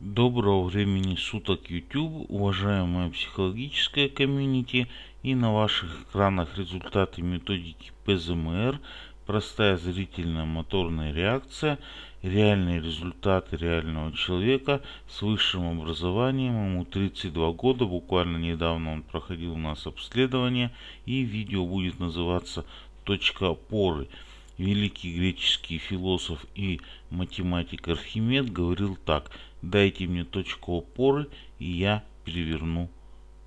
Доброго времени суток YouTube, уважаемая психологическая комьюнити и на ваших экранах результаты методики ПЗМР, простая зрительная моторная реакция, реальные результаты реального человека с высшим образованием, ему 32 года, буквально недавно он проходил у нас обследование и видео будет называться «Точка опоры». Великий греческий философ и математик Архимед говорил так «Дайте мне точку опоры, и я переверну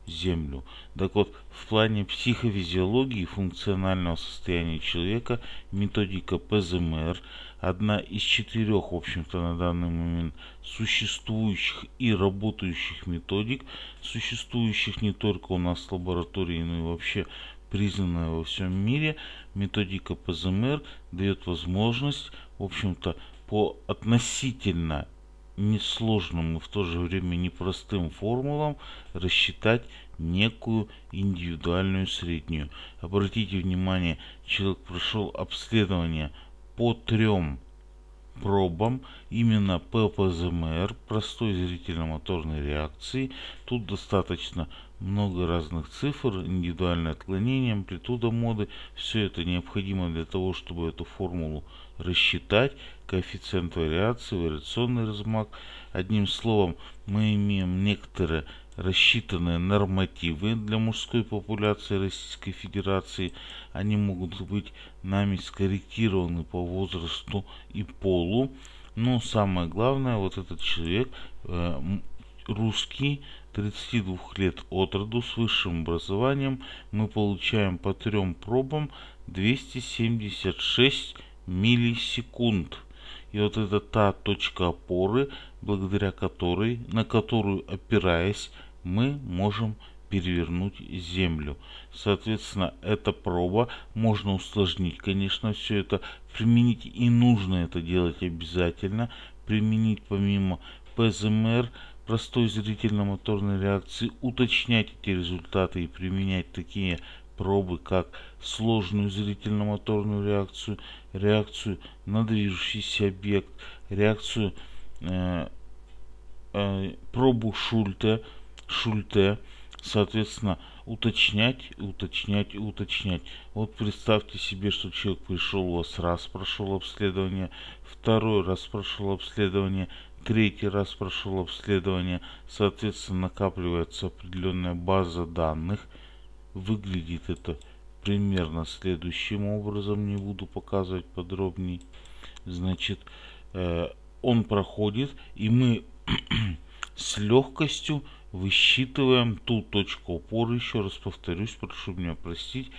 Землю. Так вот, в плане психофизиологии функционального состояния человека методика ПЗМР одна из четырех, в общем-то, на данный момент существующих и работающих методик, существующих не только у нас в лаборатории, но и вообще признанная во всем мире, методика ПЗМР дает возможность, в общем-то, по относительно несложным и в то же время непростым формулам рассчитать некую индивидуальную среднюю. Обратите внимание, человек прошел обследование по трем пробам именно ППЗМР, простой зрительно-моторной реакции. Тут достаточно много разных цифр, индивидуальное отклонение, амплитуда моды. Все это необходимо для того, чтобы эту формулу рассчитать. Коэффициент вариации, вариационный размах. Одним словом, мы имеем некоторое рассчитанные нормативы для мужской популяции Российской Федерации, они могут быть нами скорректированы по возрасту и полу, но самое главное, вот этот человек э, русский, 32 лет от роду, с высшим образованием, мы получаем по трем пробам 276 миллисекунд. И вот это та точка опоры, благодаря которой, на которую опираясь, мы можем перевернуть Землю. Соответственно, эта проба можно усложнить, конечно, все это применить и нужно это делать обязательно. Применить помимо ПЗМР, простой зрительно-моторной реакции, уточнять эти результаты и применять такие пробы, как сложную зрительно-моторную реакцию, реакцию на движущийся объект, реакцию э, э, пробу Шульта, Шульте, соответственно, уточнять, уточнять, уточнять. Вот представьте себе, что человек пришел у вас раз, прошел обследование, второй раз прошел обследование, третий раз прошел обследование, соответственно, накапливается определенная база данных. Выглядит это примерно следующим образом, не буду показывать подробнее. Значит, э, он проходит, и мы с легкостью высчитываем ту точку опоры, еще раз повторюсь, прошу меня простить,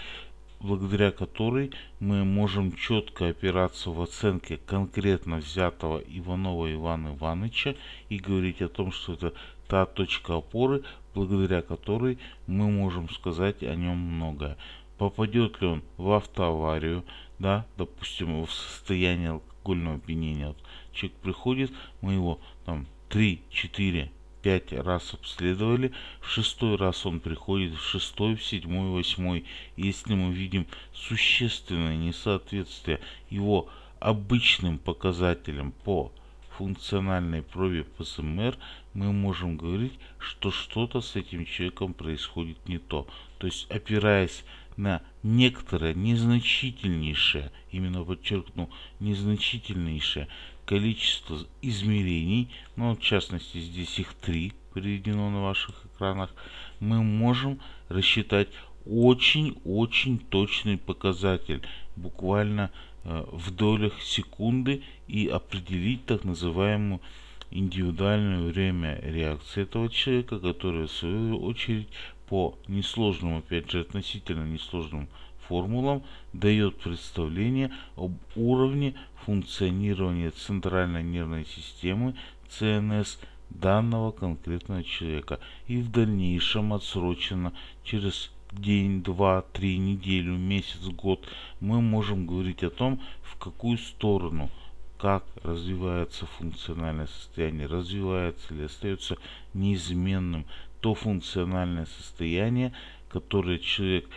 благодаря которой мы можем четко опираться в оценке конкретно взятого Иванова Ивана Ивановича и говорить о том, что это та точка опоры, благодаря которой мы можем сказать о нем многое. Попадет ли он в автоаварию, да, допустим, в состояние алкогольного опьянения. Вот человек приходит, мы его там 3-4 пять раз обследовали, в шестой раз он приходит, в шестой, в седьмой, восьмой. Если мы видим существенное несоответствие его обычным показателям по функциональной пробе ПСМР, мы можем говорить, что что-то с этим человеком происходит не то. То есть опираясь на некоторое незначительнейшее, именно подчеркну, незначительнейшее количество измерений, ну, в частности, здесь их три приведено на ваших экранах, мы можем рассчитать очень-очень точный показатель, буквально э, в долях секунды и определить так называемую индивидуальное время реакции этого человека, которое в свою очередь по несложным, опять же, относительно несложным формулам дает представление об уровне функционирования центральной нервной системы ЦНС данного конкретного человека и в дальнейшем отсрочено через день, два, три, неделю, месяц, год мы можем говорить о том, в какую сторону как развивается функциональное состояние, развивается ли, остается неизменным то функциональное состояние, которое человек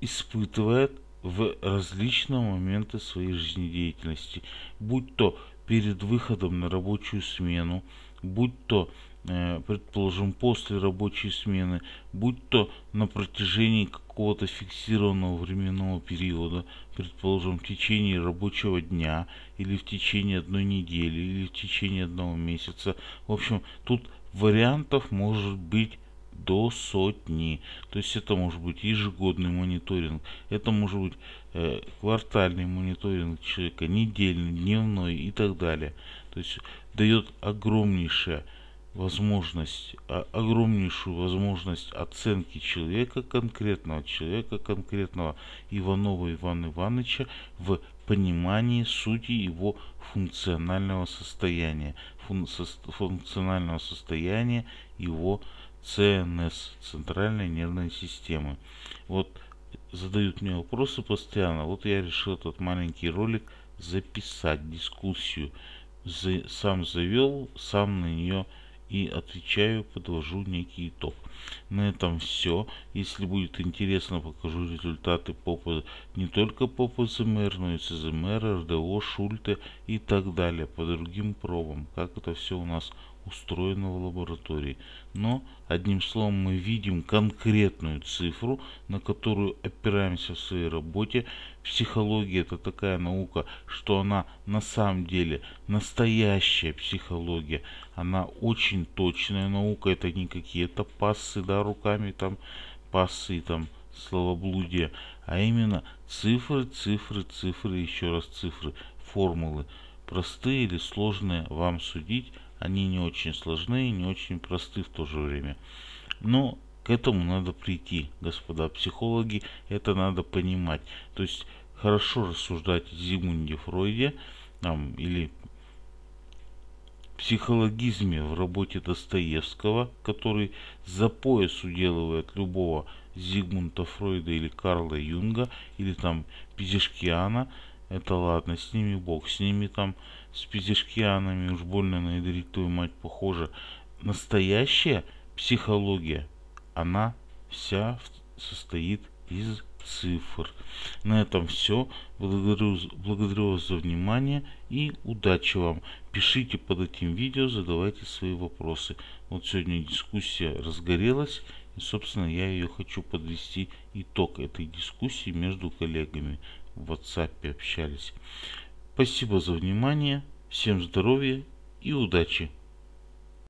испытывает в различные моменты своей жизнедеятельности, будь то перед выходом на рабочую смену, будь то, э, предположим, после рабочей смены, будь то на протяжении какого-то фиксированного временного периода, предположим, в течение рабочего дня или в течение одной недели или в течение одного месяца. В общем, тут Вариантов может быть до сотни. То есть это может быть ежегодный мониторинг, это может быть э, квартальный мониторинг человека, недельный, дневной и так далее. То есть дает огромнейшая возможность, а, огромнейшую возможность оценки человека, конкретного человека, конкретного Иванова Ивана Ивановича в понимании сути его функционального состояния функционального состояния его ЦНС, центральной нервной системы. Вот задают мне вопросы постоянно. Вот я решил этот маленький ролик записать, дискуссию. За, сам завел, сам на нее и отвечаю, подвожу некий итог. На этом все. Если будет интересно, покажу результаты по, не только по ПЗМР, но и СЗМР, РДО, Шульте и так далее, по другим пробам, как это все у нас устроено в лаборатории. Но, одним словом, мы видим конкретную цифру, на которую опираемся в своей работе. Психология – это такая наука, что она на самом деле настоящая психология. Она очень точная наука, это не какие-то пассы, да, руками там, пассы там, словоблудие, а именно цифры, цифры, цифры, еще раз цифры, формулы. Простые или сложные, вам судить – они не очень сложны и не очень просты в то же время. Но к этому надо прийти, господа психологи, это надо понимать. То есть хорошо рассуждать о Зигмунде Фройде там, или психологизме в работе Достоевского, который за пояс уделывает любого Зигмунда Фройда или Карла Юнга или там Пизишкиана – это ладно, с ними бог, с ними там, с пятишкианами, уж больно наядрить твою мать похоже. Настоящая психология, она вся состоит из цифр. На этом все. Благодарю, благодарю вас за внимание и удачи вам. Пишите под этим видео, задавайте свои вопросы. Вот сегодня дискуссия разгорелась. И, собственно, я ее хочу подвести итог этой дискуссии между коллегами в WhatsApp общались. Спасибо за внимание, всем здоровья и удачи!